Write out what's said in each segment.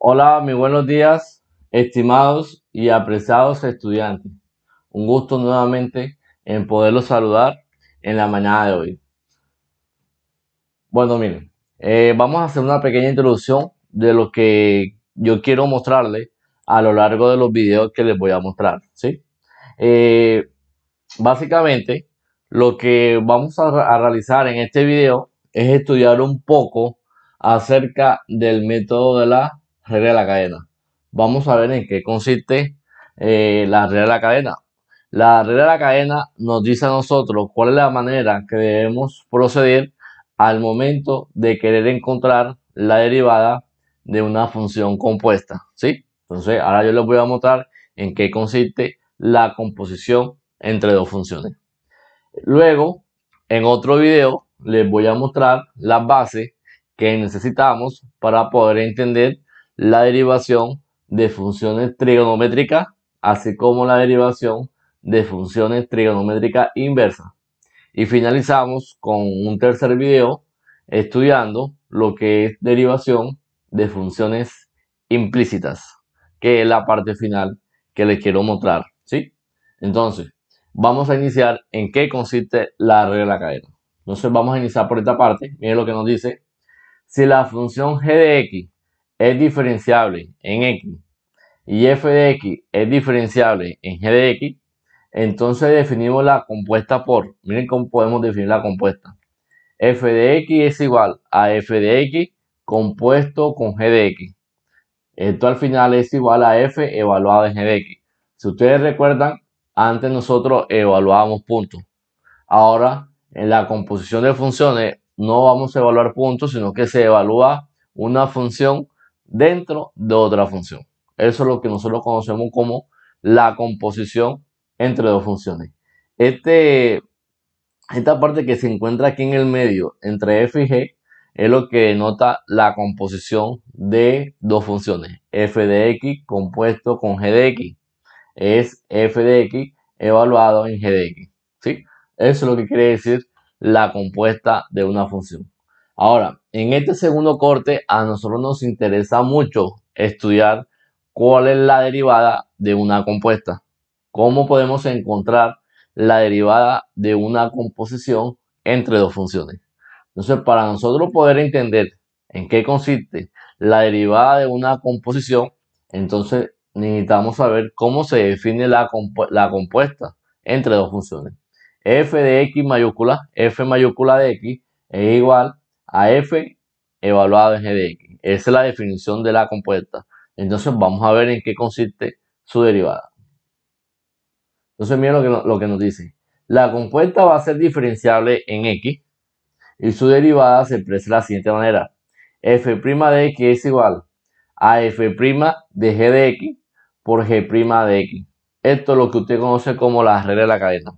Hola, muy buenos días, estimados y apreciados estudiantes. Un gusto nuevamente en poderlos saludar en la mañana de hoy. Bueno, miren, eh, vamos a hacer una pequeña introducción de lo que yo quiero mostrarles a lo largo de los videos que les voy a mostrar, ¿sí? Eh, básicamente, lo que vamos a, a realizar en este video es estudiar un poco acerca del método de la regla de la cadena. Vamos a ver en qué consiste eh, la regla de la cadena. La regla de la cadena nos dice a nosotros cuál es la manera que debemos proceder al momento de querer encontrar la derivada de una función compuesta. ¿sí? Entonces, ahora yo les voy a mostrar en qué consiste la composición entre dos funciones. Luego, en otro video, les voy a mostrar las bases que necesitamos para poder entender la derivación de funciones trigonométricas, así como la derivación de funciones trigonométricas inversas. Y finalizamos con un tercer video estudiando lo que es derivación de funciones implícitas, que es la parte final que les quiero mostrar. ¿sí? Entonces, vamos a iniciar en qué consiste la regla cadena. Entonces vamos a iniciar por esta parte. Miren lo que nos dice. Si la función g de x es diferenciable en X y f de X es diferenciable en G de X, entonces definimos la compuesta por, miren cómo podemos definir la compuesta. f de X es igual a f de X compuesto con G de X. Esto al final es igual a f evaluado en G de X. Si ustedes recuerdan, antes nosotros evaluábamos puntos. Ahora, en la composición de funciones, no vamos a evaluar puntos, sino que se evalúa una función dentro de otra función. Eso es lo que nosotros conocemos como la composición entre dos funciones. Este, esta parte que se encuentra aquí en el medio entre f y g es lo que denota la composición de dos funciones. f de x compuesto con g de x es f de x evaluado en g de x. Eso es lo que quiere decir la compuesta de una función. Ahora, en este segundo corte a nosotros nos interesa mucho estudiar cuál es la derivada de una compuesta. ¿Cómo podemos encontrar la derivada de una composición entre dos funciones? Entonces, para nosotros poder entender en qué consiste la derivada de una composición, entonces necesitamos saber cómo se define la, la compuesta entre dos funciones. f de x mayúscula, f mayúscula de x es igual a f evaluado en g de x. Esa es la definición de la compuesta. Entonces vamos a ver en qué consiste su derivada. Entonces miren lo que, lo que nos dice. La compuesta va a ser diferenciable en x y su derivada se expresa de la siguiente manera. f' de x es igual a f' de g de x por g' de x. Esto es lo que usted conoce como la regla de la cadena.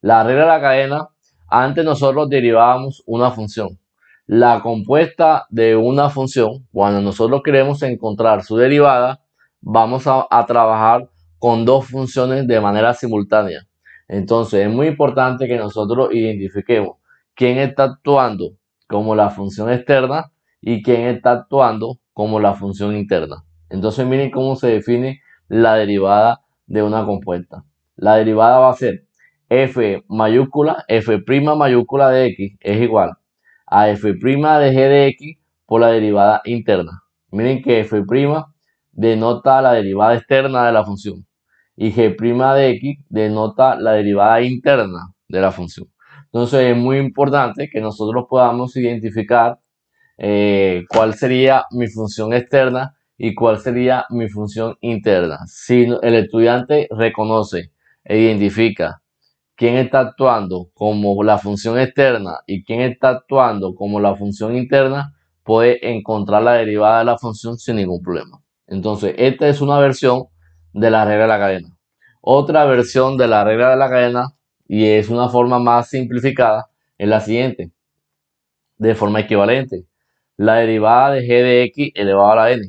La regla de la cadena, antes nosotros derivábamos una función la compuesta de una función, cuando nosotros queremos encontrar su derivada, vamos a, trabajar con dos funciones de manera simultánea. Entonces es muy importante que nosotros identifiquemos quién está actuando como la función externa y quién está actuando como la función interna. Entonces miren cómo se define la derivada de una compuesta. La derivada va a ser f mayúscula, f' mayúscula de x es igual a f' de g de x por la derivada interna. Miren que f' denota la derivada externa de la función y g' de x denota la derivada interna de la función. Entonces es muy importante que nosotros podamos identificar eh, cuál sería mi función externa y cuál sería mi función interna. Si el estudiante reconoce e identifica quién está actuando como la función externa y quién está actuando como la función interna, puede encontrar la derivada de la función sin ningún problema. Entonces, esta es una versión de la regla de la cadena. Otra versión de la regla de la cadena, y es una forma más simplificada, es la siguiente, de forma equivalente. La derivada de g de x elevado a la n.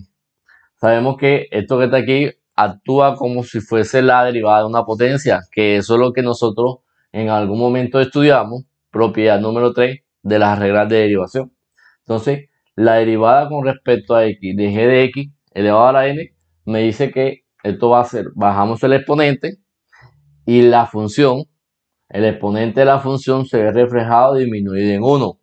Sabemos que esto que está aquí actúa como si fuese la derivada de una potencia, que eso es lo que nosotros en algún momento estudiamos, propiedad número 3 de las reglas de derivación. Entonces, la derivada con respecto a x de g de x elevado a la n me dice que esto va a ser, bajamos el exponente y la función, el exponente de la función se ve reflejado disminuido en 1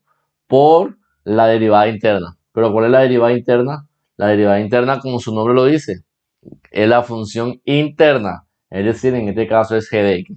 por la derivada interna. Pero ¿cuál es la derivada interna? La derivada interna, como su nombre lo dice, es la función interna, es decir, en este caso es g de x.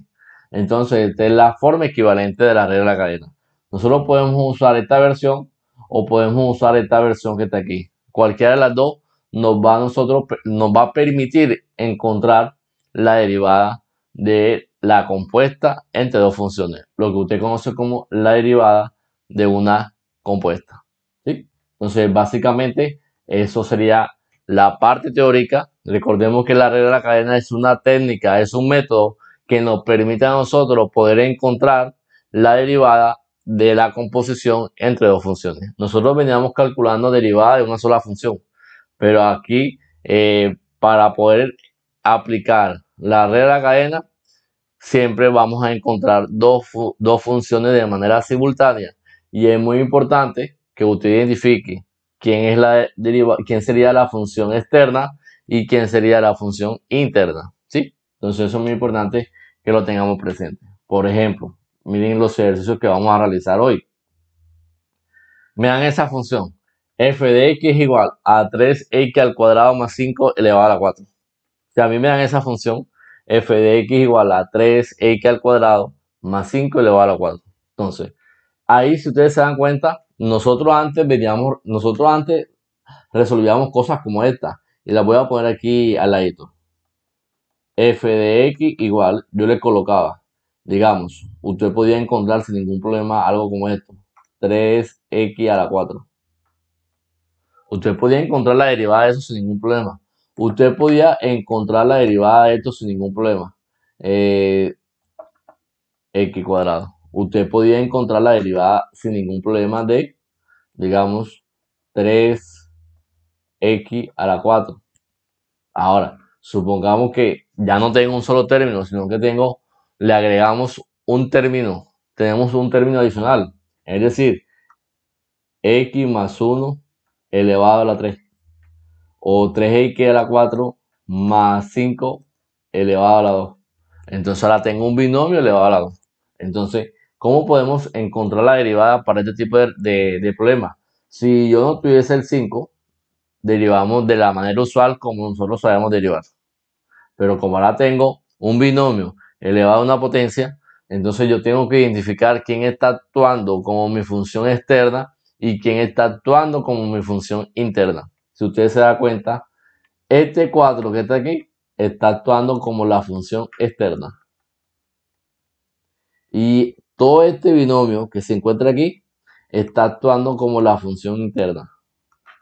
Entonces, esta es la forma equivalente de la regla de la cadena. Nosotros podemos usar esta versión o podemos usar esta versión que está aquí. Cualquiera de las dos nos va a, nosotros, nos va a permitir encontrar la derivada de la compuesta entre dos funciones, lo que usted conoce como la derivada de una compuesta. Entonces, básicamente, eso sería la parte teórica. Recordemos que la regla de la cadena es una técnica, es un método que nos permite a nosotros poder encontrar la derivada de la composición entre dos funciones. Nosotros veníamos calculando derivada de una sola función, pero aquí eh, para poder aplicar la regla de la cadena, siempre vamos a encontrar dos funciones de manera simultánea. Y es muy importante que usted identifique quién, es la quién sería la función externa y quién sería la función interna. ¿sí? Entonces eso es muy importante que lo tengamos presente. Por ejemplo, miren los ejercicios que vamos a realizar hoy. Me dan esa función. f de x es igual a 3x al cuadrado más 5 elevado a la 4. Si a mí me dan esa función, f de x igual a 3x al cuadrado más 5 elevado a la 4. Entonces, ahí si ustedes se dan cuenta, nosotros antes veníamos, nosotros antes resolvíamos cosas como esta. Y las voy a poner aquí al ladito. F de X igual, yo le colocaba, digamos, usted podía encontrar sin ningún problema algo como esto. 3X a la 4. Usted podía encontrar la derivada de eso sin ningún problema. Usted podía encontrar la derivada de esto sin ningún problema. Eh, X cuadrado usted podía encontrar la derivada sin ningún problema de, digamos, 3x a la 4. Ahora, supongamos que ya no tengo un solo término, sino que tengo, le agregamos un término, tenemos un término adicional, es decir, x más 1 elevado a la 3, o 3x a la 4 más 5 elevado a la 2. Entonces ahora tengo un binomio elevado a la 2. Entonces, ¿Cómo podemos encontrar la derivada para este tipo de, problemas? Si yo no tuviese el 5, derivamos de la manera usual como nosotros sabemos derivar. Pero como ahora tengo un binomio elevado a una potencia, entonces yo tengo que identificar quién está actuando como mi función externa y quién está actuando como mi función interna. Si usted se da cuenta, este 4 que está aquí está actuando como la función externa. Y todo este binomio que se encuentra aquí está actuando como la función interna.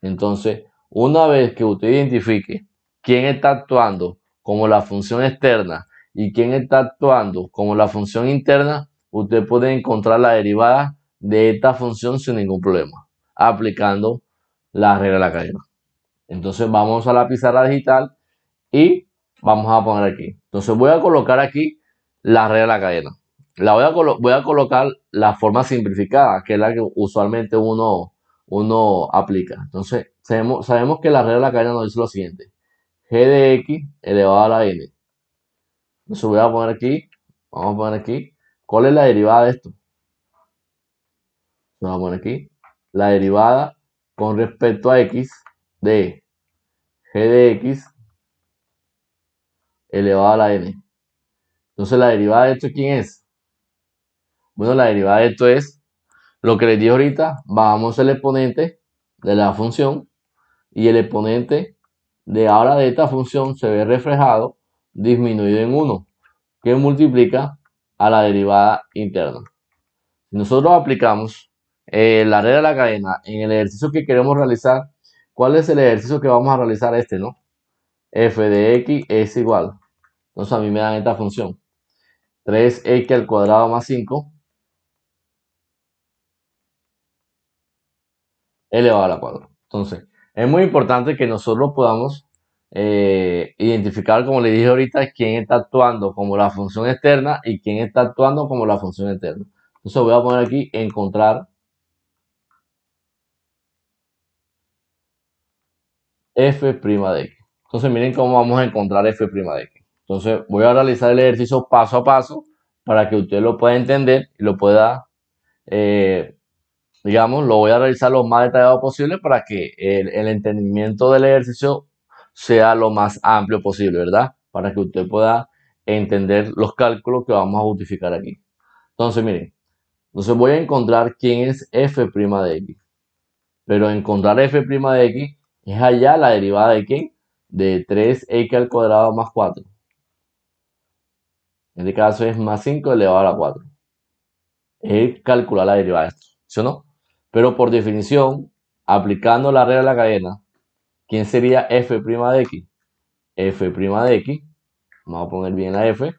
Entonces, una vez que usted identifique quién está actuando como la función externa y quién está actuando como la función interna, usted puede encontrar la derivada de esta función sin ningún problema, aplicando la regla de la cadena. Entonces vamos a la pizarra digital y vamos a poner aquí. Entonces voy a colocar aquí la regla de la cadena. La voy a, colocar la forma simplificada, que es la que usualmente uno, uno aplica. Entonces, sabemos, sabemos que la regla de la nos dice lo siguiente. G de X elevado a la N. Entonces voy a poner aquí, vamos a poner aquí, ¿cuál es la derivada de esto? Vamos a poner aquí, la derivada con respecto a X de G de X elevado a la N. Entonces la derivada de esto, ¿quién es? Bueno, la derivada de esto es lo que les dije ahorita, bajamos el exponente de la función y el exponente de ahora de esta función se ve reflejado disminuido en 1, que multiplica a la derivada interna. Si nosotros aplicamos eh, la regla de la cadena en el ejercicio que queremos realizar, ¿cuál es el ejercicio que vamos a realizar este, no? f de x es igual. Entonces a mí me dan esta función. 3x al cuadrado más 5 elevado a la cuadra, Entonces, es muy importante que nosotros podamos eh, identificar, como le dije ahorita, quién está actuando como la función externa y quién está actuando como la función externa, Entonces voy a poner aquí encontrar f' de x. Entonces miren cómo vamos a encontrar f' de x. Entonces voy a realizar el ejercicio paso a paso para que usted lo pueda entender y lo pueda eh, digamos, lo voy a realizar lo más detallado posible para que el, entendimiento del ejercicio sea lo más amplio posible, ¿verdad? Para que usted pueda entender los cálculos que vamos a justificar aquí. Entonces, miren, entonces voy a encontrar quién es f' de x. Pero encontrar f' de x es allá la derivada de quién? De 3x al cuadrado más 4. En este caso es más 5 elevado a la 4. Es calcular la derivada de esto, ¿sí o no? Pero por definición, aplicando la regla de la cadena, ¿quién sería f' de x? f' de x, vamos a poner bien la f,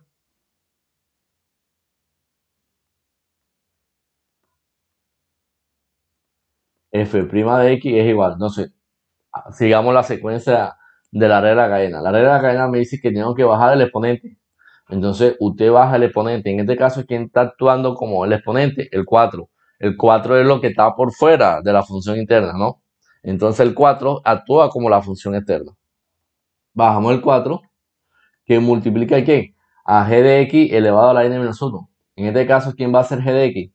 f' de x es igual. Entonces, sigamos la secuencia de la regla de la cadena. La regla de la cadena me dice que tengo que bajar el exponente. Entonces, usted baja el exponente. En este caso, ¿quién está actuando como el exponente? El 4. El 4 es lo que está por fuera de la función interna, ¿no? Entonces el 4 actúa como la función externa. Bajamos el 4, que multiplica qué? A g de x elevado a la n menos 1. En este caso, ¿quién va a ser g de x?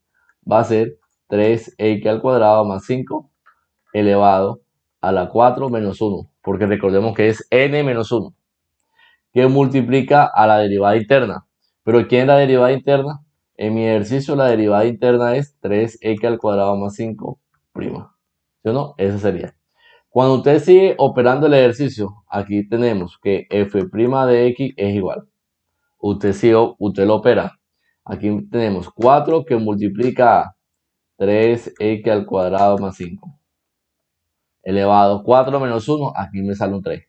Va a ser 3x al cuadrado más 5 elevado a la 4 menos 1, porque recordemos que es n menos 1, que multiplica a la derivada interna. Pero ¿quién es la derivada interna? En mi ejercicio la derivada interna es 3x al cuadrado más 5 prima. ¿Sí o no? Esa sería. Cuando usted sigue operando el ejercicio, aquí tenemos que f' de x es igual. Usted, usted lo opera. Aquí tenemos 4 que multiplica 3x al cuadrado más 5. Elevado 4 menos 1, aquí me sale un 3.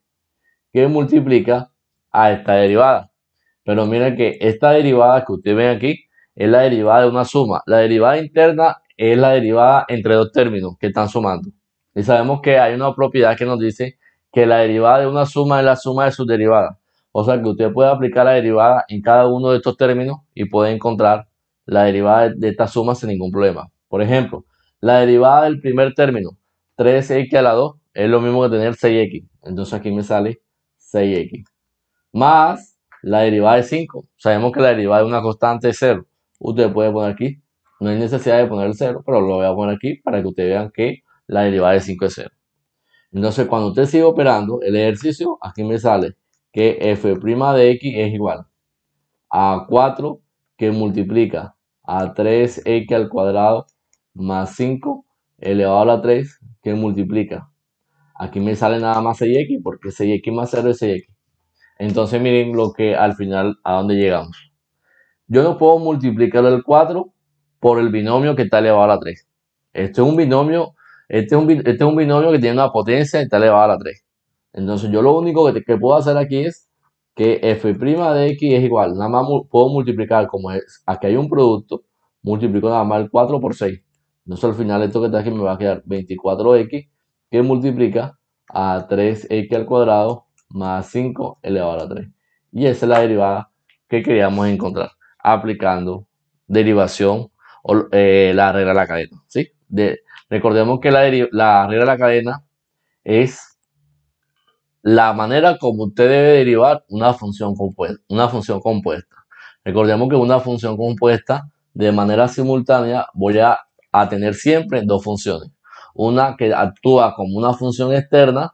Que multiplica a esta derivada. Pero mira que esta derivada que usted ve aquí es la derivada de una suma. La derivada interna es la derivada entre dos términos que están sumando. Y sabemos que hay una propiedad que nos dice que la derivada de una suma es la suma de sus derivadas. O sea que usted puede aplicar la derivada en cada uno de estos términos y puede encontrar la derivada de esta suma sin ningún problema. Por ejemplo, la derivada del primer término, 3x a la 2, es lo mismo que tener 6x. Entonces aquí me sale 6x. Más la derivada de 5. Sabemos que la derivada de una constante es 0 usted puede poner aquí. No hay necesidad de poner el 0, pero lo voy a poner aquí para que ustedes vean que la derivada de 5 es 0. Entonces, cuando usted sigue operando el ejercicio, aquí me sale que f' de x es igual a 4 que multiplica a 3x al cuadrado más 5 elevado a la 3 que multiplica. Aquí me sale nada más 6x porque 6x más 0 es 6x. Entonces miren lo que al final a dónde llegamos yo no puedo multiplicar el 4 por el binomio que está elevado a la 3. Este es un binomio, este este un binomio que tiene una potencia y está elevado a la 3. Entonces yo lo único que, que puedo hacer aquí es que f' de x es igual, nada más puedo multiplicar como es, aquí hay un producto, multiplico nada más el 4 por 6. Entonces al final esto que está aquí me va a quedar 24x que multiplica a 3x al cuadrado más 5 elevado a la 3. Y esa es la derivada que queríamos encontrar aplicando derivación o eh, la regla de la cadena. ¿sí? recordemos que la, la regla de la cadena es la manera como usted debe derivar una función compuesta. Una función compuesta. Recordemos que una función compuesta de manera simultánea voy a, tener siempre dos funciones. Una que actúa como una función externa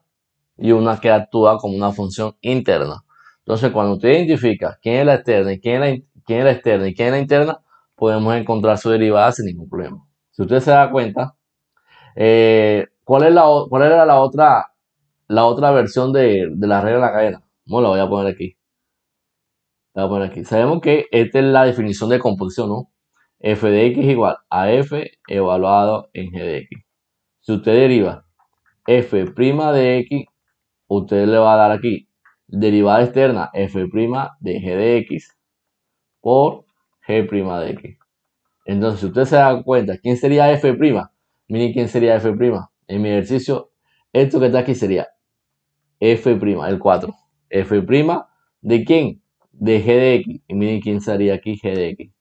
y una que actúa como una función interna. Entonces, cuando usted identifica quién es la externa y quién es la quién es la externa y quién es la interna, podemos encontrar su derivada sin ningún problema. Si usted se da cuenta, eh, ¿cuál, es la, era la otra, la otra versión de, la regla de la cadena? Bueno, la voy a poner aquí. La voy a poner aquí. Sabemos que esta es la definición de composición, ¿no? f de x igual a f evaluado en g de x. Si usted deriva f' de x, usted le va a dar aquí derivada externa f' de g de x por g' de x. Entonces, si ustedes se dan cuenta, ¿quién sería f'? Miren quién sería f'. En mi ejercicio, esto que está aquí sería f', el 4. f' de quién? De g de x. Y miren quién sería aquí g de x.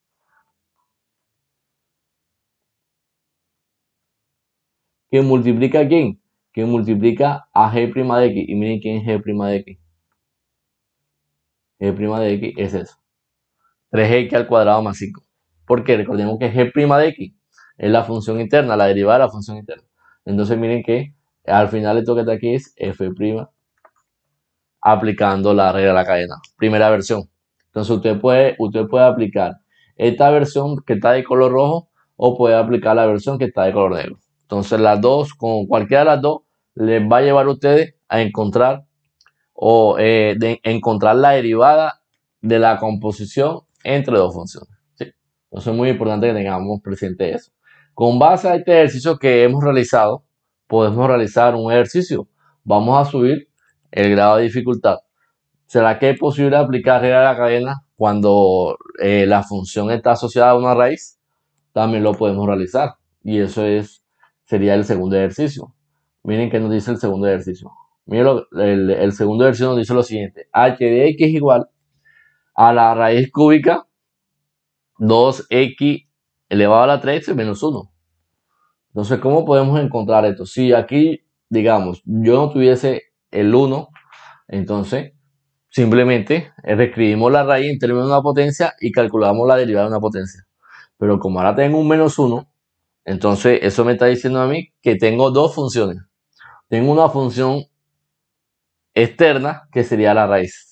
¿quién multiplica quién? Que multiplica a g' de x. Y miren quién es g' de x. g' de x es eso. 3x al cuadrado más 5. Porque recordemos que g' de x es la función interna, la derivada de la función interna. Entonces miren que al final esto que está aquí es f' aplicando la regla de la cadena. Primera versión. Entonces usted puede, usted puede aplicar esta versión que está de color rojo o puede aplicar la versión que está de color negro. Entonces las dos, con cualquiera de las dos, les va a llevar a ustedes a encontrar o eh, encontrar la derivada de la composición entre dos funciones. Entonces es muy importante que tengamos presente eso. Con base a este ejercicio que hemos realizado, podemos realizar un ejercicio. Vamos a subir el grado de dificultad. ¿Será que es posible aplicar regla de la cadena cuando eh, la función está asociada a una raíz? También lo podemos realizar. Y eso es, sería el segundo ejercicio. Miren qué nos dice el segundo ejercicio. Miren el, segundo ejercicio nos dice lo siguiente. h de x igual a la raíz cúbica 2x elevado a la 3 menos 1. Entonces, ¿cómo podemos encontrar esto? Si aquí, digamos, yo no tuviese el 1, entonces simplemente reescribimos la raíz en términos de una potencia y calculamos la derivada de una potencia. Pero como ahora tengo un menos 1, entonces eso me está diciendo a mí que tengo dos funciones. Tengo una función externa que sería la raíz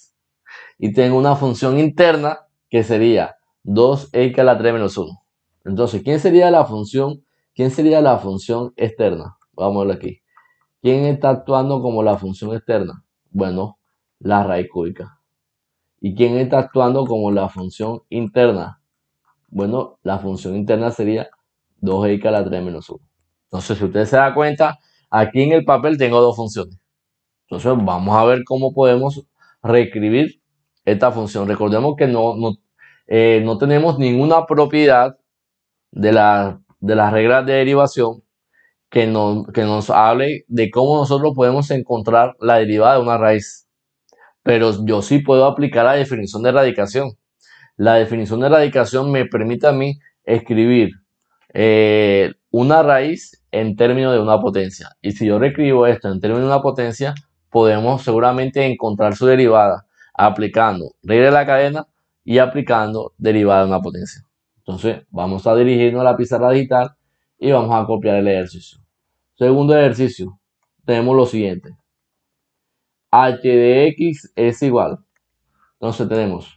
y tengo una función interna que sería 2x a la 3 menos 1. Entonces, ¿quién sería la función? ¿Quién sería la función externa? Vamos a verlo aquí. ¿Quién está actuando como la función externa? Bueno, la raíz cúbica. ¿Y quién está actuando como la función interna? Bueno, la función interna sería 2x a la 3 menos 1. Entonces, si usted se da cuenta, aquí en el papel tengo dos funciones. Entonces, vamos a ver cómo podemos reescribir esta función. Recordemos que no, eh, no, tenemos ninguna propiedad de, la, de las reglas de derivación que, no, nos hable de cómo nosotros podemos encontrar la derivada de una raíz. Pero yo sí puedo aplicar la definición de radicación La definición de radicación me permite a mí escribir eh, una raíz en términos de una potencia. Y si yo reescribo esto en términos de una potencia, podemos seguramente encontrar su derivada aplicando regla de la cadena y aplicando derivada de una potencia. Entonces vamos a dirigirnos a la pizarra digital y vamos a copiar el ejercicio. Segundo ejercicio, tenemos lo siguiente. h de x es igual. Entonces tenemos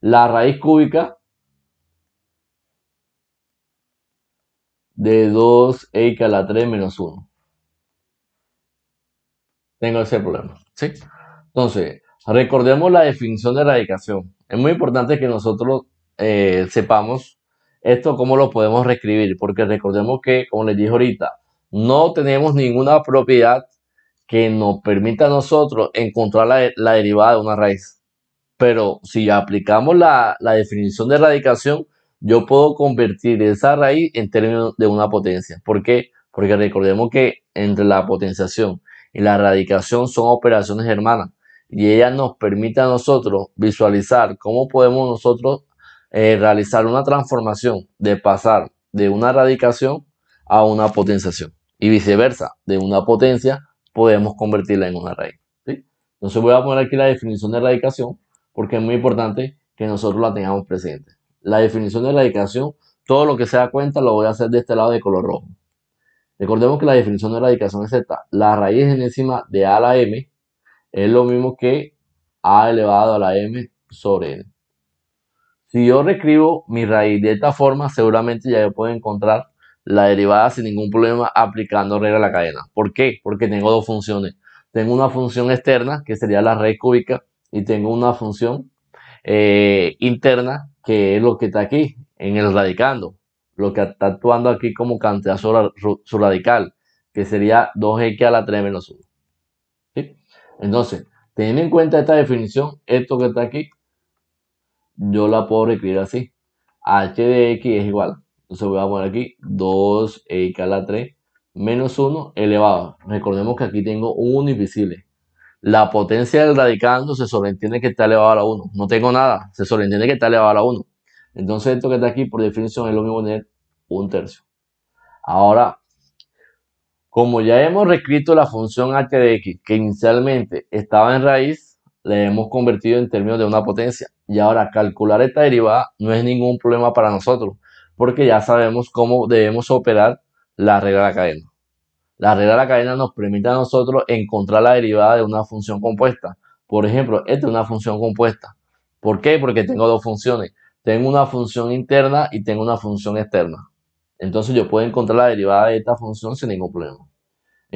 la raíz cúbica de 2x a la 3 menos 1. Tengo ese problema. ¿sí? Entonces, Recordemos la definición de erradicación. Es muy importante que nosotros eh, sepamos esto, cómo lo podemos reescribir, porque recordemos que, como les dije ahorita, no tenemos ninguna propiedad que nos permita a nosotros encontrar la, derivada de una raíz. Pero si aplicamos la, la definición de erradicación, yo puedo convertir esa raíz en términos de una potencia. ¿Por qué? Porque recordemos que entre la potenciación y la radicación son operaciones hermanas y ella nos permite a nosotros visualizar cómo podemos nosotros eh, realizar una transformación de pasar de una radicación a una potenciación y viceversa, de una potencia podemos convertirla en una raíz. Entonces voy a poner aquí la definición de radicación porque es muy importante que nosotros la tengamos presente. La definición de radicación, todo lo que se da cuenta lo voy a hacer de este lado de color rojo. Recordemos que la definición de radicación es esta. La raíz encima de a a la m es lo mismo que a elevado a la m sobre n. Si yo reescribo mi raíz de esta forma, seguramente ya yo puedo encontrar la derivada sin ningún problema aplicando regla a la cadena. ¿Por qué? Porque tengo dos funciones. Tengo una función externa, que sería la raíz cúbica, y tengo una función eh, interna, que es lo que está aquí, en el radicando. Lo que está actuando aquí como cantidad su radical, que sería 2x a la 3 menos 1. Entonces, teniendo en cuenta esta definición, esto que está aquí, yo la puedo escribir así. h de x es igual. Entonces voy a poner aquí 2x a la 3 menos 1 elevado. Recordemos que aquí tengo un 1 invisible. La potencia del radicando se sobreentiende que está elevado a la 1. No tengo nada, se sobreentiende que está elevado a la 1. Entonces esto que está aquí por definición es lo mismo tener un tercio. Ahora como ya hemos reescrito la función h de x que inicialmente estaba en raíz, la hemos convertido en términos de una potencia. Y ahora calcular esta derivada no es ningún problema para nosotros, porque ya sabemos cómo debemos operar la regla de la cadena. La regla de la cadena nos permite a nosotros encontrar la derivada de una función compuesta. Por ejemplo, esta es una función compuesta. ¿Por qué? Porque tengo dos funciones. Tengo una función interna y tengo una función externa. Entonces yo puedo encontrar la derivada de esta función sin ningún problema.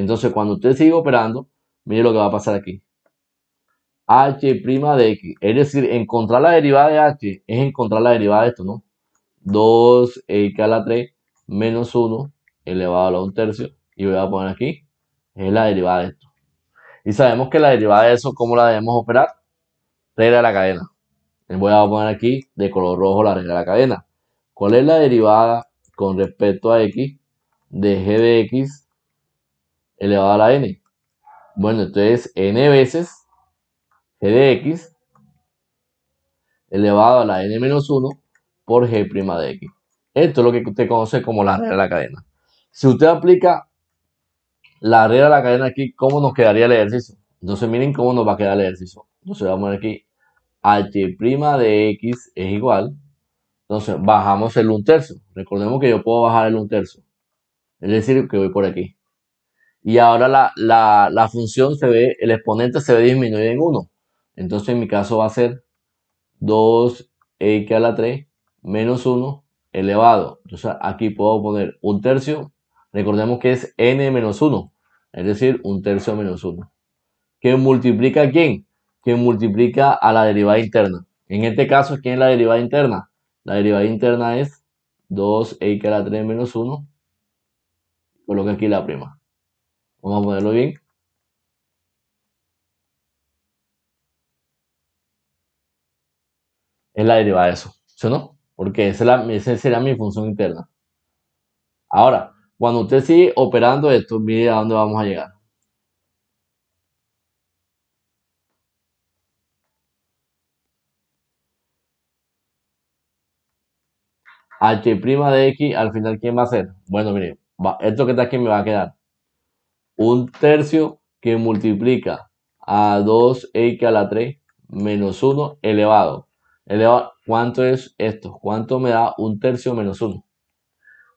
Entonces, cuando usted sigue operando, mire lo que va a pasar aquí. H' de X. Es decir, encontrar la derivada de H es encontrar la derivada de esto, ¿no? 2x a la 3 menos 1 elevado a la 1 tercio. Y voy a poner aquí, es la derivada de esto. Y sabemos que la derivada de eso, ¿cómo la debemos operar? Regla de la cadena. Voy a poner aquí de color rojo la regla de la cadena. ¿Cuál es la derivada con respecto a x de g de x elevado a la n. Bueno, entonces n veces g de x elevado a la n menos 1 por g' prima de x. Esto es lo que usted conoce como la regla de la cadena. Si usted aplica la regla de la cadena aquí, ¿cómo nos quedaría el ejercicio? Entonces miren cómo nos va a quedar el ejercicio. Entonces vamos a ver aquí, h' de x es igual. Entonces bajamos el 1 tercio. Recordemos que yo puedo bajar el 1 tercio. Es decir, que voy por aquí y ahora la, la, la, función se ve, el exponente se ve disminuido en 1. Entonces en mi caso va a ser 2x a la 3 menos 1 elevado. Entonces aquí puedo poner un tercio, recordemos que es n menos 1, es decir, un tercio menos 1. ¿Qué multiplica a quién? Que multiplica a la derivada interna. En este caso, ¿quién es la derivada interna? La derivada interna es 2x a la 3 menos 1. Coloca aquí la prima. Vamos a ponerlo bien. Es la derivada de eso, ¿sí no? Porque esa, es la, será mi función interna. Ahora, cuando usted sigue operando esto, mire a dónde vamos a llegar. h' de x, al final, ¿quién va a ser? Bueno, mire, esto que está aquí me va a quedar un tercio que multiplica a 2x a la 3 menos 1 elevado. ¿Cuánto es esto? ¿Cuánto me da un tercio menos 1?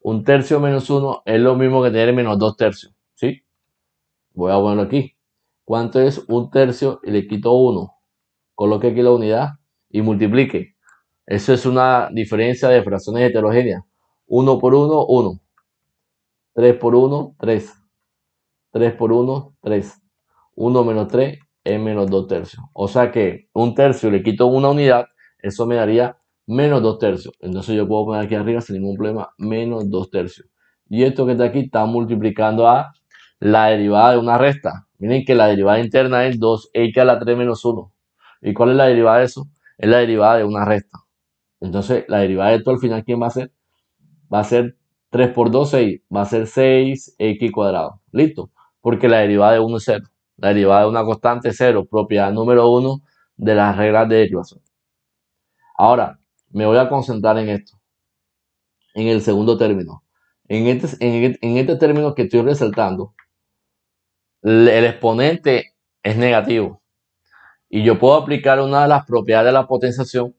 Un tercio menos 1 es lo mismo que tener menos 2 tercios. ¿Sí? Voy a ponerlo aquí. ¿Cuánto es un tercio? Y le quito 1. Coloque aquí la unidad y multiplique. Eso es una diferencia de fracciones heterogéneas. 1 por 1, 1. 3 por 1, 3. 3 por 1, 3. 1 menos 3 es menos 2 tercios. O sea que un tercio le quito una unidad, eso me daría menos 2 tercios. Entonces yo puedo poner aquí arriba sin ningún problema menos 2 tercios. Y esto que está aquí está multiplicando a la derivada de una resta. Miren que la derivada interna es 2x a la 3 menos 1. ¿Y cuál es la derivada de eso? Es la derivada de una resta. Entonces la derivada de esto al final, ¿quién va a ser? Va a ser 3 por 2, 6. Va a ser 6x cuadrado. ¿Listo? porque la derivada de 1 es 0. La derivada de una constante es 0, propiedad número 1 de las reglas de derivación. Ahora, me voy a concentrar en esto, en el segundo término. En este, este término que estoy resaltando, el, exponente es negativo. Y yo puedo aplicar una de las propiedades de la potenciación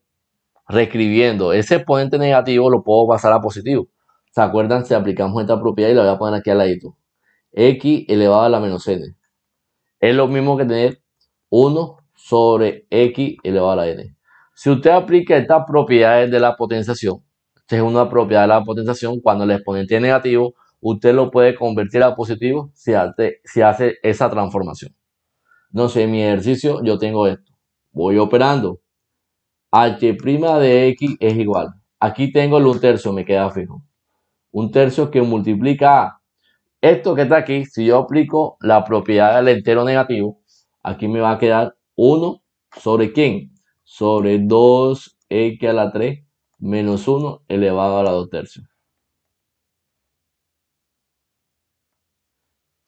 reescribiendo ese exponente negativo, lo puedo pasar a positivo. ¿Se acuerdan? Si aplicamos esta propiedad y la voy a poner aquí al ladito x elevado a la menos n. Es lo mismo que tener 1 sobre x elevado a la n. Si usted aplica estas propiedades de la potenciación, esta es una propiedad de la potenciación, cuando el exponente es negativo, usted lo puede convertir a positivo si hace, esa transformación. Entonces, en mi ejercicio yo tengo esto. Voy operando. h' de x es igual. Aquí tengo el 1 tercio, me queda fijo. Un tercio que multiplica a esto que está aquí, si yo aplico la propiedad del entero negativo, aquí me va a quedar 1 sobre quién? Sobre 2x a la 3 menos 1 elevado a la 2 tercios.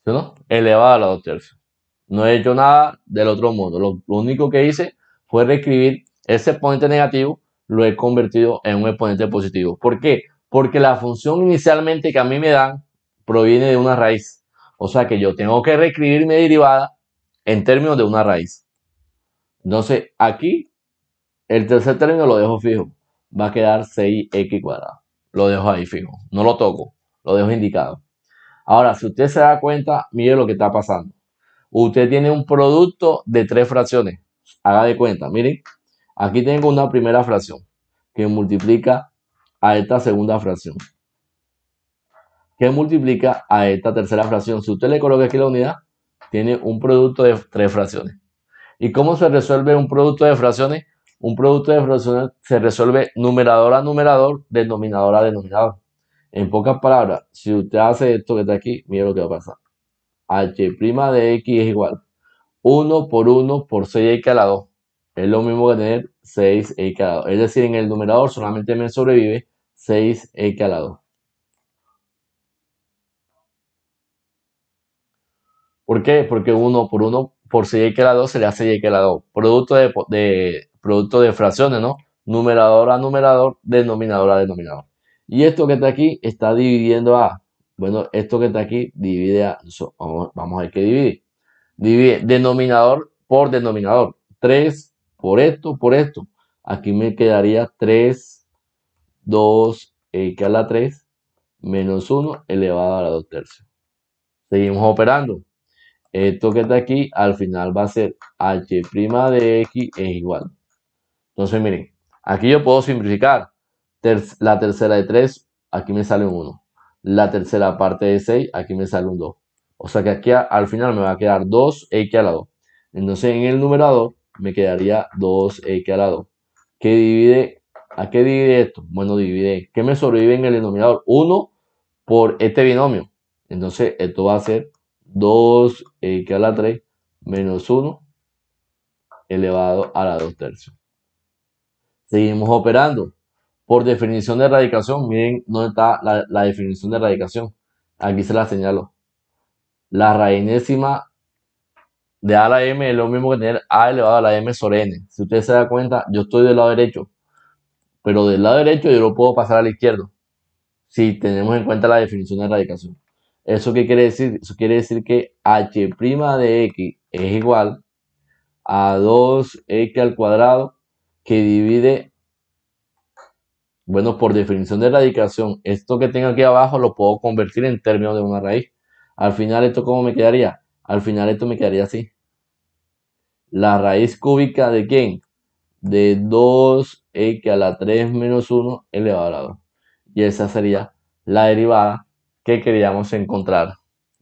¿Sí no? Elevado a la 2 tercios. No he hecho nada del otro modo. lo único que hice fue reescribir ese exponente negativo, lo he convertido en un exponente positivo. ¿Por qué? Porque la función inicialmente que a mí me dan proviene de una raíz. O sea que yo tengo que reescribir mi derivada en términos de una raíz. Entonces, aquí el tercer término lo dejo fijo. Va a quedar 6x cuadrado. Lo dejo ahí fijo. No lo toco. Lo dejo indicado. Ahora, si usted se da cuenta, mire lo que está pasando. Usted tiene un producto de tres fracciones. Haga de cuenta. Miren, aquí tengo una primera fracción que multiplica a esta segunda fracción que multiplica a esta tercera fracción. Si usted le coloca aquí la unidad, tiene un producto de tres fracciones. ¿Y cómo se resuelve un producto de fracciones? Un producto de fracciones se resuelve numerador a numerador, denominador a denominador. En pocas palabras, si usted hace esto que está aquí, mire lo que va a pasar. h' de x es igual 1 por 1 por 6x a la 2. Es lo mismo que tener 6x a la 2. Es decir, en el numerador solamente me sobrevive 6x a la 2. ¿Por qué? Porque uno por uno, por 6 la 2 se le hace 6 x Producto de, de, producto de fracciones, ¿no? Numerador a numerador, denominador a denominador. Y esto que está aquí está dividiendo a. Bueno, esto que está aquí divide a. vamos, a ver qué divide. Divide denominador por denominador. 3 por esto, por esto. Aquí me quedaría 3, 2, x a la 3, menos 1 elevado a la 2 tercios. Seguimos operando esto que está aquí al final va a ser h' de x es igual. Entonces, miren, aquí yo puedo simplificar. la tercera de 3, aquí me sale un 1. La tercera parte de 6, aquí me sale un 2. O sea que aquí al final me va a quedar 2x a la 2. Entonces, en el numerador me quedaría 2x a la 2. ¿Qué divide? ¿A qué divide esto? Bueno, divide. ¿Qué me sobrevive en el denominador? 1 por este binomio. Entonces, esto va a ser 2 eh, que a la 3 menos 1 elevado a la 2 tercios. Seguimos operando. Por definición de erradicación, miren dónde está la, definición de radicación. Aquí se la señaló. La raíz de a la m es lo mismo que tener a elevado a la m sobre n. Si usted se da cuenta, yo estoy del lado derecho, pero del lado derecho yo lo puedo pasar a la izquierdo, si tenemos en cuenta la definición de radicación. ¿Eso qué quiere decir? Eso quiere decir que h' de x es igual a 2x al cuadrado que divide, bueno, por definición de radicación, esto que tengo aquí abajo lo puedo convertir en términos de una raíz. Al final, ¿esto cómo me quedaría? Al final esto me quedaría así. La raíz cúbica de quién? De 2x a la 3 menos 1 elevado a 2. Y esa sería la derivada que queríamos encontrar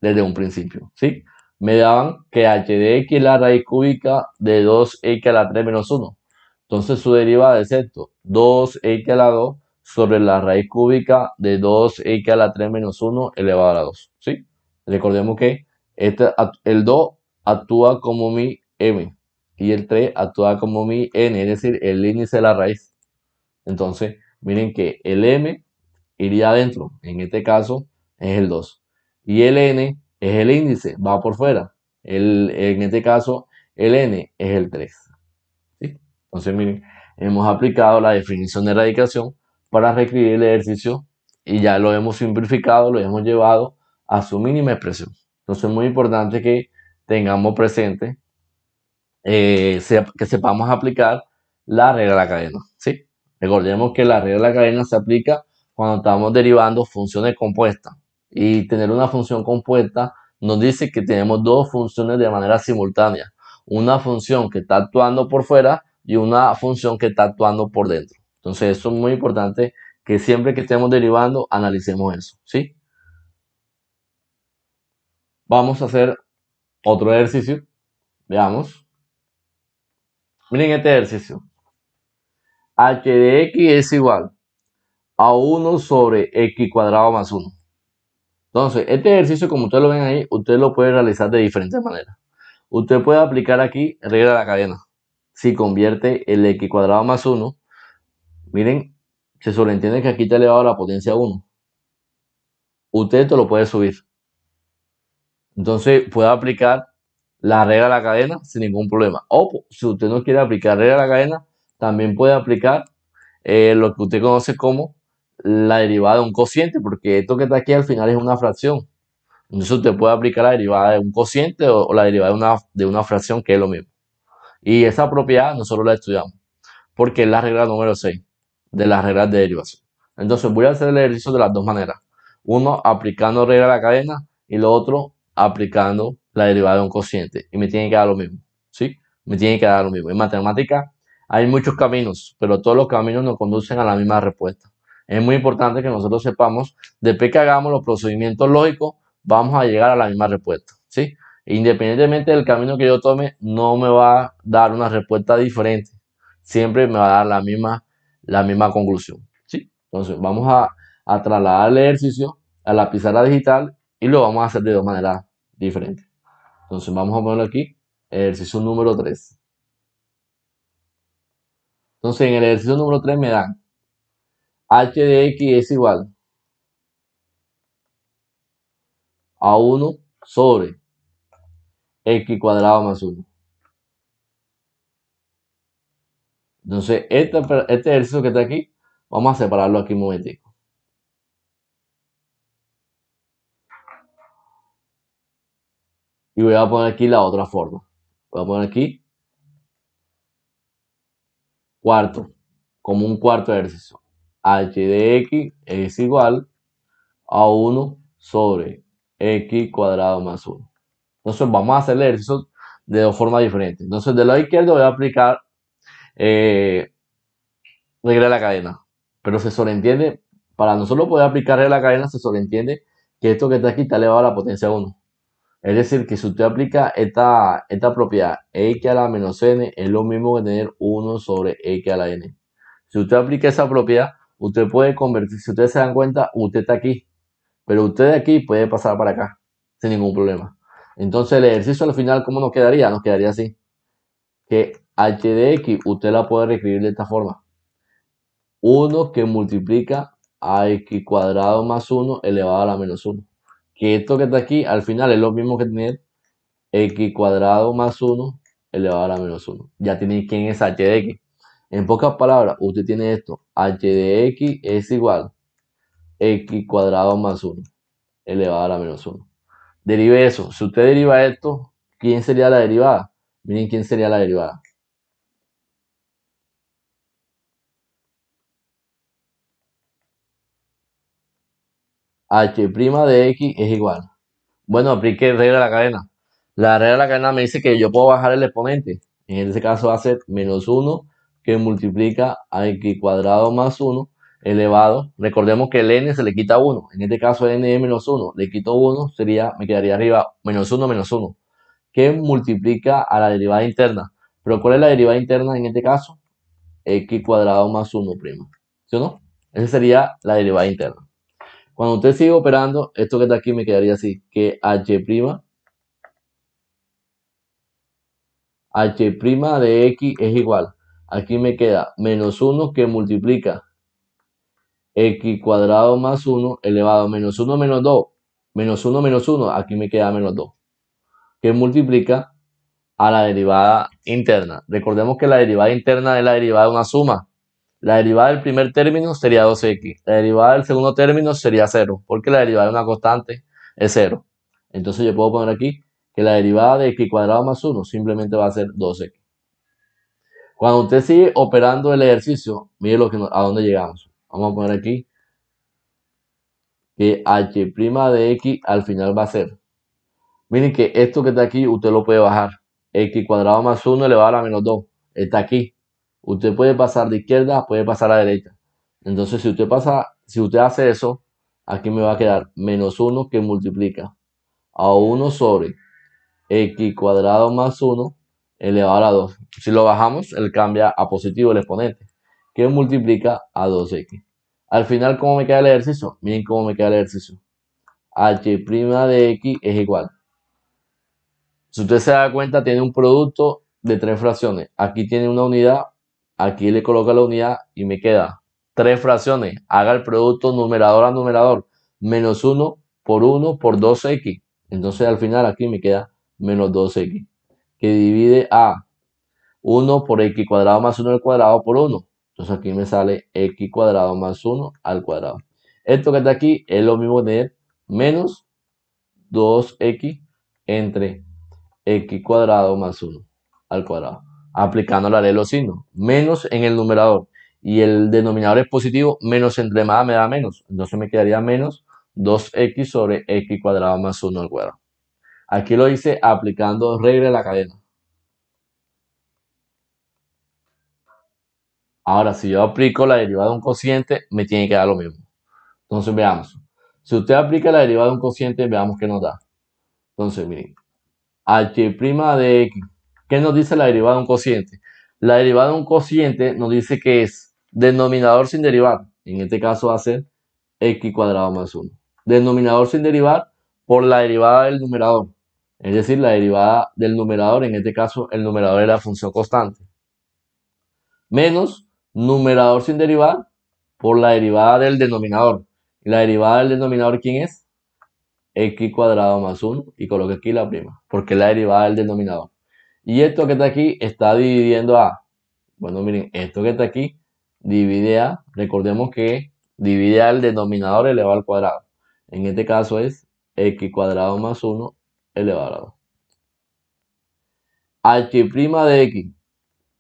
desde un principio, ¿sí? Me daban que h de x es la raíz cúbica de 2x a la 3 menos 1. Entonces su derivada es esto, 2x a la 2 sobre la raíz cúbica de 2x a la 3 menos 1 elevado a la 2, ¿sí? Recordemos que este el 2 actúa como mi m y el 3 actúa como mi n, es decir, el índice de la raíz. Entonces, miren que el m iría adentro, en este caso, es el 2. Y el n es el índice, va por fuera. en este caso, el n es el 3. Entonces, miren, hemos aplicado la definición de radicación para reescribir el ejercicio y ya lo hemos simplificado, lo hemos llevado a su mínima expresión. Entonces, es muy importante que tengamos presente, eh, que sepamos aplicar la regla de la cadena. ¿sí? Recordemos que la regla de la cadena se aplica cuando estamos derivando funciones compuestas y tener una función compuesta nos dice que tenemos dos funciones de manera simultánea. Una función que está actuando por fuera y una función que está actuando por dentro. Entonces, eso es muy importante que siempre que estemos derivando, analicemos eso, ¿sí? Vamos a hacer otro ejercicio. Veamos. Miren este ejercicio. h de x es igual a 1 sobre x cuadrado más 1. Entonces, este ejercicio, como ustedes lo ven ahí, usted lo puede realizar de diferentes maneras. Usted puede aplicar aquí regla de la cadena. Si convierte el x cuadrado más 1, miren, se sobreentiende que aquí está elevado a la potencia 1. Usted esto lo puede subir. Entonces, puede aplicar la regla de la cadena sin ningún problema. O si usted no quiere aplicar regla de la cadena, también puede aplicar eh, lo que usted conoce como la derivada de un cociente, porque esto que está aquí al final es una fracción. Entonces usted puede aplicar la derivada de un cociente o, la derivada de una, de una fracción, que es lo mismo. Y esa propiedad nosotros la estudiamos, porque es la regla número 6 de las reglas de derivación. Entonces voy a hacer el ejercicio de las dos maneras. Uno aplicando regla de la cadena y lo otro aplicando la derivada de un cociente. Y me tiene que dar lo mismo. ¿sí? Me tiene que dar lo mismo. En matemática hay muchos caminos, pero todos los caminos nos conducen a la misma respuesta es muy importante que nosotros sepamos después que hagamos los procedimientos lógicos, vamos a llegar a la misma respuesta, ¿sí? Independientemente del camino que yo tome, no me va a dar una respuesta diferente. Siempre me va a dar la misma, la misma conclusión, ¿sí? Entonces, vamos a, trasladar el ejercicio a la pizarra digital y lo vamos a hacer de dos maneras diferentes. Entonces, vamos a poner aquí, ejercicio número 3. Entonces, en el ejercicio número 3 me dan h de x es igual a 1 sobre x cuadrado más 1. Entonces, este, ejercicio que está aquí, vamos a separarlo aquí un momentico. Y voy a poner aquí la otra forma. Voy a poner aquí cuarto, como un cuarto ejercicio h de x es igual a 1 sobre x cuadrado más 1. Entonces vamos a hacer el ejercicio de dos formas diferentes. Entonces del lado izquierdo voy a aplicar eh, regla de la cadena. Pero se sobreentiende, para nosotros poder aplicar regla de la cadena, se sobreentiende que esto que está aquí está elevado a la potencia 1. Es decir, que si usted aplica esta propiedad, x a la menos n es lo mismo que tener 1 sobre x a la n. Si usted aplica esa propiedad, usted puede convertir, si ustedes se dan cuenta, usted está aquí, pero usted de aquí puede pasar para acá sin ningún problema. Entonces el ejercicio al final, ¿cómo nos quedaría? Nos quedaría así, que h de x usted la puede reescribir de esta forma. 1 que multiplica a x cuadrado más 1 elevado a la menos 1. Que esto que está aquí al final es lo mismo que tener x cuadrado más 1 elevado a la menos 1. Ya tiene quién es h de x. En pocas palabras, usted tiene esto. h de x es igual a x cuadrado más 1 elevado a la menos 1. Derive eso. Si usted deriva esto, ¿quién sería la derivada? Miren quién sería la derivada. h' de x es igual. Bueno, aplique regla de la cadena. La regla de la cadena me dice que yo puedo bajar el exponente. En este caso va a ser menos 1 que multiplica a x cuadrado más 1 elevado. Recordemos que el n se le quita 1. En este caso n menos 1. Le quito 1, sería, me quedaría arriba menos 1 menos 1. Que multiplica a la derivada interna. Pero ¿cuál es la derivada interna en este caso? x cuadrado más 1 primo. ¿Sí o no? Esa sería la derivada interna. Cuando usted sigue operando, esto que está aquí me quedaría así, que h' h' de x es igual Aquí me queda menos 1 que multiplica x cuadrado más 1 elevado a menos 1 menos 2. Menos 1 menos 1, aquí me queda menos 2. Que multiplica a la derivada interna. Recordemos que la derivada interna es la derivada de una suma. La derivada del primer término sería 2x. La derivada del segundo término sería 0, porque la derivada de una constante es 0. Entonces yo puedo poner aquí que la derivada de x cuadrado más 1 simplemente va a ser 2x. Cuando usted sigue operando el ejercicio, mire lo que a dónde llegamos. Vamos a poner aquí que h' de x al final va a ser. Miren que esto que está aquí, usted lo puede bajar. x cuadrado más 1 elevado a menos 2. Está aquí. Usted puede pasar de izquierda, puede pasar a derecha. Entonces, si usted pasa, si usted hace eso, aquí me va a quedar menos 1 que multiplica a 1 sobre x cuadrado más 1 elevado a 2. Si lo bajamos, él cambia a positivo el exponente, que multiplica a 2x. Al final, ¿cómo me queda el ejercicio? Miren cómo me queda el ejercicio. h' de x es igual. Si usted se da cuenta, tiene un producto de tres fracciones. Aquí tiene una unidad, aquí le coloca la unidad y me queda tres fracciones. Haga el producto numerador a numerador. Menos 1 por 1 por 2x. Entonces al final aquí me queda menos 2x que divide a 1 por x cuadrado más 1 al cuadrado por 1. Entonces aquí me sale x cuadrado más 1 al cuadrado. Esto que está aquí es lo mismo de tener menos 2x entre x cuadrado más 1 al cuadrado. Aplicando la ley de los signos. Menos en el numerador. Y el denominador es positivo. Menos entre más me da menos. Entonces me quedaría menos 2x sobre x cuadrado más 1 al cuadrado. Aquí lo hice aplicando regla de la cadena. Ahora, si yo aplico la derivada de un cociente, me tiene que dar lo mismo. Entonces, veamos. Si usted aplica la derivada de un cociente, veamos qué nos da. Entonces, miren. H' de X. ¿Qué nos dice la derivada de un cociente? La derivada de un cociente nos dice que es denominador sin derivar. En este caso va a ser x cuadrado más 1. Denominador sin derivar por la derivada del numerador es decir, la derivada del numerador, en este caso el numerador era la función constante, menos numerador sin derivar por la derivada del denominador. ¿Y la derivada del denominador quién es? x cuadrado más 1 y coloque aquí la prima, porque es la derivada del denominador. Y esto que está aquí está dividiendo a, bueno miren, esto que está aquí divide a, recordemos que divide al denominador elevado al cuadrado. En este caso es x cuadrado más 1 elevado al que prima de X.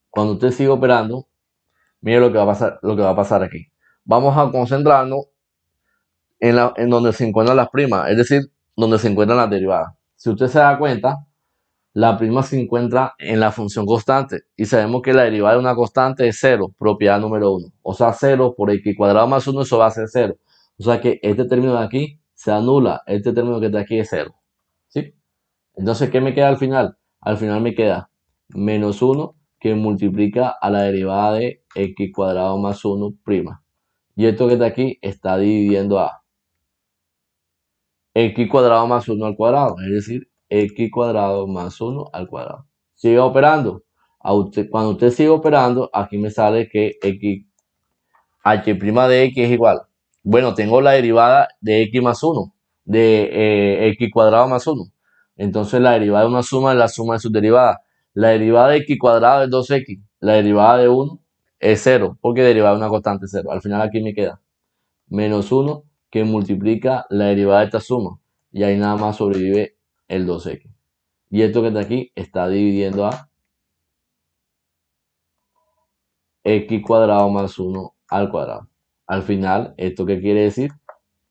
Cuando usted sigue operando, mire lo que va a pasar, lo que va a pasar aquí. Vamos a concentrarnos en, en donde se encuentran las primas, es decir, donde se encuentran las derivadas. Si usted se da cuenta, la prima se encuentra en la función constante y sabemos que la derivada de una constante es 0, propiedad número 1. O sea, 0 por x cuadrado más 1, eso va a ser 0. O sea que este término de aquí se anula, este término que está aquí es 0. ¿Sí? Entonces, ¿qué me queda al final? Al final me queda menos 1 que multiplica a la derivada de x cuadrado más 1 prima. Y esto que está aquí está dividiendo a x cuadrado más 1 al cuadrado, es decir, x cuadrado más 1 al cuadrado. Sigue operando. cuando usted sigue operando, aquí me sale que x, h' de x es igual. Bueno, tengo la derivada de x más 1, de eh, x cuadrado más 1. Entonces la derivada de una suma es la suma de sus derivadas. La derivada de x cuadrado es 2x. La derivada de 1 es 0, porque derivada de una constante es 0. Al final aquí me queda menos 1 que multiplica la derivada de esta suma. Y ahí nada más sobrevive el 2x. Y esto que está aquí está dividiendo a x cuadrado más 1 al cuadrado. Al final, ¿esto qué quiere decir?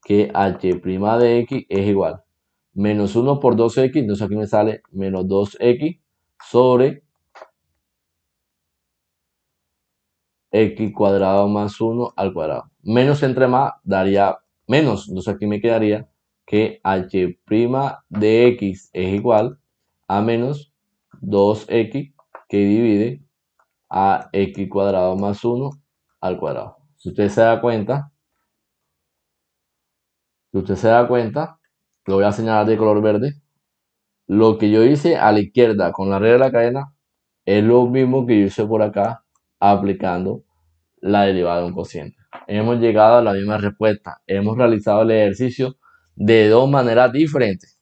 Que h' de x es igual menos 1 por 2x, entonces aquí me sale menos 2x sobre x cuadrado más 1 al cuadrado. Menos entre más daría menos, entonces aquí me quedaría que h' de x es igual a menos 2x que divide a x cuadrado más 1 al cuadrado. Si usted se da cuenta, si usted se da cuenta, lo voy a señalar de color verde. Lo que yo hice a la izquierda con la red de la cadena es lo mismo que yo hice por acá aplicando la derivada de un cociente. Hemos llegado a la misma respuesta. Hemos realizado el ejercicio de dos maneras diferentes.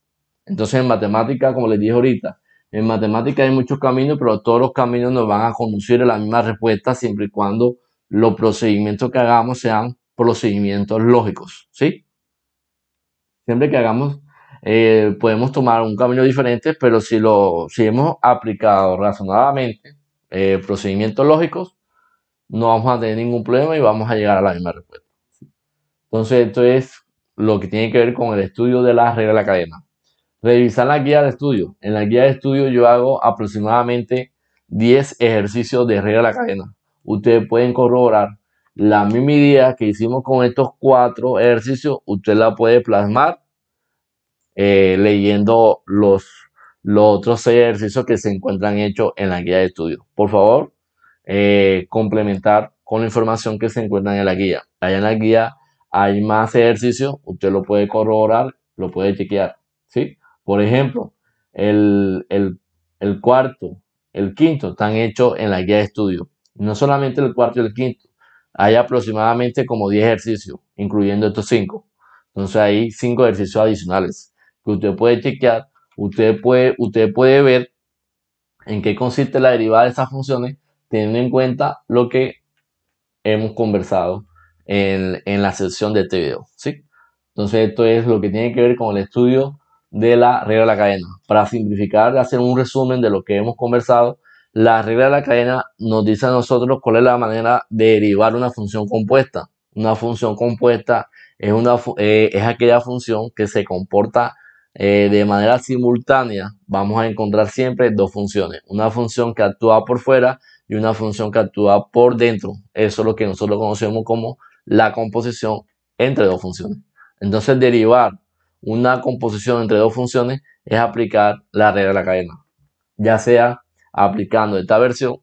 Entonces en matemática, como les dije ahorita, en matemática hay muchos caminos, pero todos los caminos nos van a conducir a la misma respuesta siempre y cuando los procedimientos que hagamos sean procedimientos lógicos, ¿sí? Siempre que hagamos, eh, podemos tomar un camino diferente, pero si, lo, hemos aplicado razonadamente eh, procedimientos lógicos, no vamos a tener ningún problema y vamos a llegar a la misma respuesta. Entonces, esto es lo que tiene que ver con el estudio de la regla de la cadena. Revisar la guía de estudio. En la guía de estudio yo hago aproximadamente 10 ejercicios de regla de la cadena. Ustedes pueden corroborar la misma idea que hicimos con estos cuatro ejercicios, usted la puede plasmar eh, leyendo los, los otros ejercicios que se encuentran hechos en la guía de estudio. Por favor, eh, complementar con la información que se encuentra en la guía. Allá en la guía hay más ejercicios, usted lo puede corroborar, lo puede chequear. ¿sí? Por ejemplo, el, el cuarto, el quinto están hechos en la guía de estudio. No solamente el cuarto y el quinto, hay aproximadamente como 10 ejercicios, incluyendo estos 5. Entonces hay 5 ejercicios adicionales que usted puede chequear, usted puede, usted puede ver en qué consiste la derivada de estas funciones, teniendo en cuenta lo que hemos conversado en, la sección de este video. ¿sí? Entonces esto es lo que tiene que ver con el estudio de la regla de la cadena. Para simplificar, hacer un resumen de lo que hemos conversado, la regla de la cadena nos dice a nosotros cuál es la manera de derivar una función compuesta. Una función compuesta es, una, eh, es aquella función que se comporta eh, de manera simultánea. Vamos a encontrar siempre dos funciones. Una función que actúa por fuera y una función que actúa por dentro. Eso es lo que nosotros conocemos como la composición entre dos funciones. Entonces derivar una composición entre dos funciones es aplicar la regla de la cadena, ya sea aplicando esta versión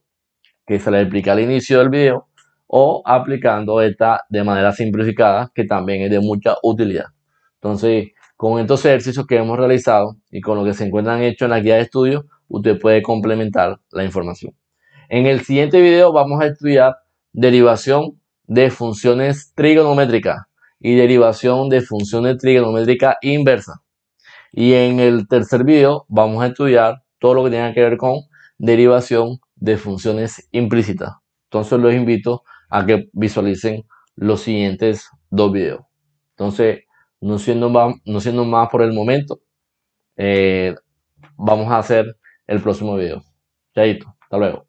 que se le explica al inicio del video o aplicando esta de manera simplificada que también es de mucha utilidad. Entonces, con estos ejercicios que hemos realizado y con lo que se encuentran hecho en la guía de estudio, usted puede complementar la información. En el siguiente video vamos a estudiar derivación de funciones trigonométricas y derivación de funciones trigonométricas inversas. Y en el tercer video vamos a estudiar todo lo que tenga que ver con derivación de funciones implícitas. Entonces los invito a que visualicen los siguientes dos videos. Entonces, no siendo más, no siendo más por el momento, eh, vamos a hacer el próximo video. Chaito, hasta luego.